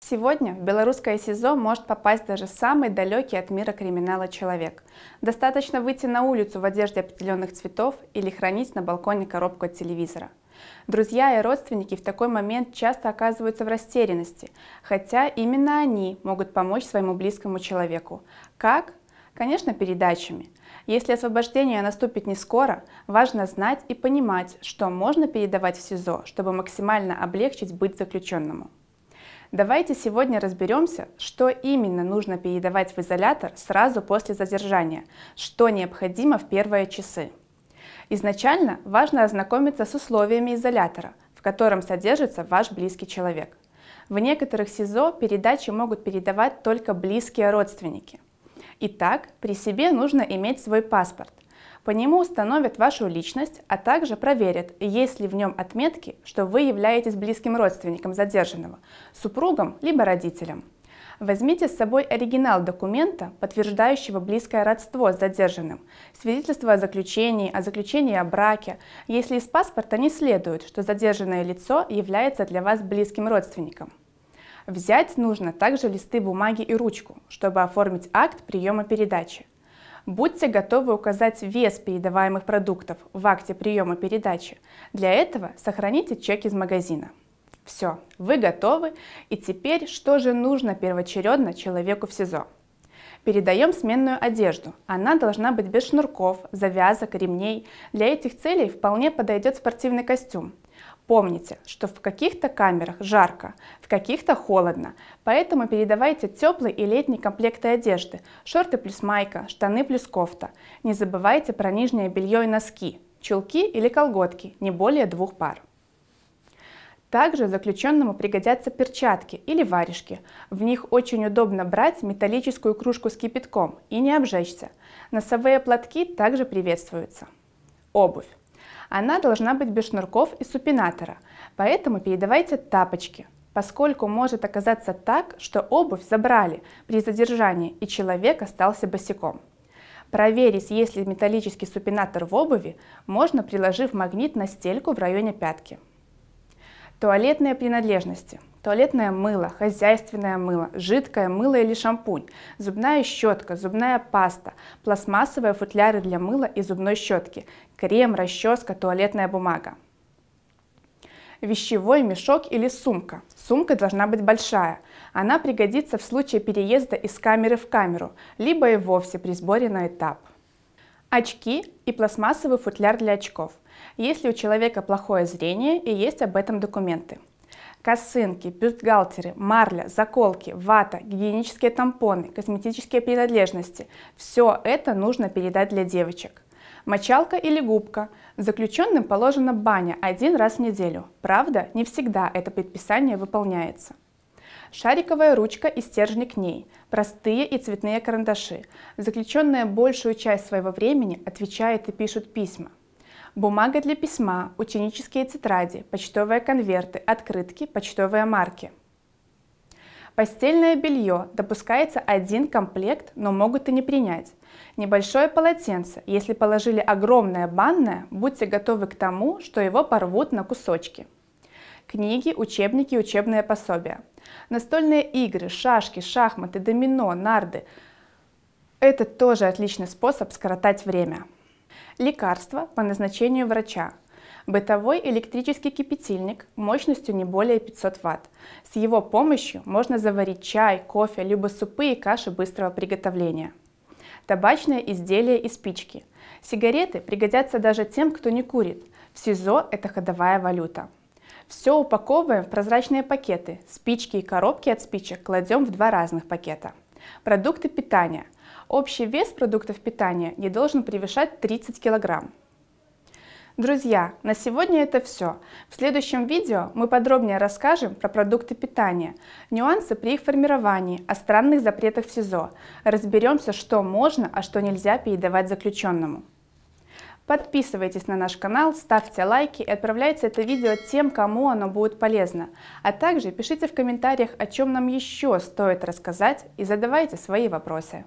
Сегодня в белорусское СИЗО может попасть даже самый далекий от мира криминала человек. Достаточно выйти на улицу в одежде определенных цветов или хранить на балконе коробку от телевизора. Друзья и родственники в такой момент часто оказываются в растерянности, хотя именно они могут помочь своему близкому человеку. Как? Конечно, передачами. Если освобождение наступит не скоро, важно знать и понимать, что можно передавать в СИЗО, чтобы максимально облегчить быть заключенному. Давайте сегодня разберемся, что именно нужно передавать в изолятор сразу после задержания, что необходимо в первые часы. Изначально важно ознакомиться с условиями изолятора, в котором содержится ваш близкий человек. В некоторых СИЗО передачи могут передавать только близкие родственники. Итак, при себе нужно иметь свой паспорт, по нему установят вашу личность, а также проверят, есть ли в нем отметки, что вы являетесь близким родственником задержанного, супругом либо родителем. Возьмите с собой оригинал документа, подтверждающего близкое родство с задержанным, свидетельство о заключении, о заключении о браке, если из паспорта не следует, что задержанное лицо является для вас близким родственником. Взять нужно также листы бумаги и ручку, чтобы оформить акт приема передачи. Будьте готовы указать вес передаваемых продуктов в акте приема передачи. Для этого сохраните чек из магазина. Все, вы готовы. И теперь что же нужно первоочередно человеку в СИЗО? Передаем сменную одежду. Она должна быть без шнурков, завязок, ремней. Для этих целей вполне подойдет спортивный костюм. Помните, что в каких-то камерах жарко, в каких-то холодно, поэтому передавайте теплый и летний комплекты одежды, шорты плюс майка, штаны плюс кофта. Не забывайте про нижнее белье и носки, чулки или колготки, не более двух пар. Также заключенному пригодятся перчатки или варежки. В них очень удобно брать металлическую кружку с кипятком и не обжечься. Носовые платки также приветствуются. Обувь. Она должна быть без шнурков и супинатора, поэтому передавайте тапочки, поскольку может оказаться так, что обувь забрали при задержании и человек остался босиком. Проверить, есть ли металлический супинатор в обуви, можно, приложив магнит на стельку в районе пятки. Туалетные принадлежности – туалетное мыло, хозяйственное мыло, жидкое мыло или шампунь, зубная щетка, зубная паста, пластмассовые футляры для мыла и зубной щетки, крем, расческа, туалетная бумага вещевой мешок или сумка. Сумка должна быть большая. Она пригодится в случае переезда из камеры в камеру, либо и вовсе при сборе на этап. Очки и пластмассовый футляр для очков, если у человека плохое зрение и есть об этом документы косынки, бюстгальтеры, марля, заколки, вата, гигиенические тампоны, косметические принадлежности – все это нужно передать для девочек. Мочалка или губка. Заключенным положена баня один раз в неделю. Правда, не всегда это предписание выполняется. Шариковая ручка и стержни к ней, простые и цветные карандаши. Заключенная большую часть своего времени отвечает и пишет письма бумага для письма, ученические тетради, почтовые конверты, открытки, почтовые марки. Постельное белье. Допускается один комплект, но могут и не принять. Небольшое полотенце. Если положили огромное банное, будьте готовы к тому, что его порвут на кусочки. Книги, учебники, учебные пособия. Настольные игры, шашки, шахматы, домино, нарды. Это тоже отличный способ скоротать время. Лекарства по назначению врача. Бытовой электрический кипятильник мощностью не более 500 Вт. С его помощью можно заварить чай, кофе, либо супы и каши быстрого приготовления. Табачные изделия и спички. Сигареты пригодятся даже тем, кто не курит. В СИЗО это ходовая валюта. Все упаковываем в прозрачные пакеты. Спички и коробки от спичек кладем в два разных пакета. Продукты питания – Общий вес продуктов питания не должен превышать 30 кг. Друзья, на сегодня это все. В следующем видео мы подробнее расскажем про продукты питания, нюансы при их формировании, о странных запретах в СИЗО. Разберемся, что можно, а что нельзя передавать заключенному. Подписывайтесь на наш канал, ставьте лайки и отправляйте это видео тем, кому оно будет полезно. А также пишите в комментариях, о чем нам еще стоит рассказать и задавайте свои вопросы.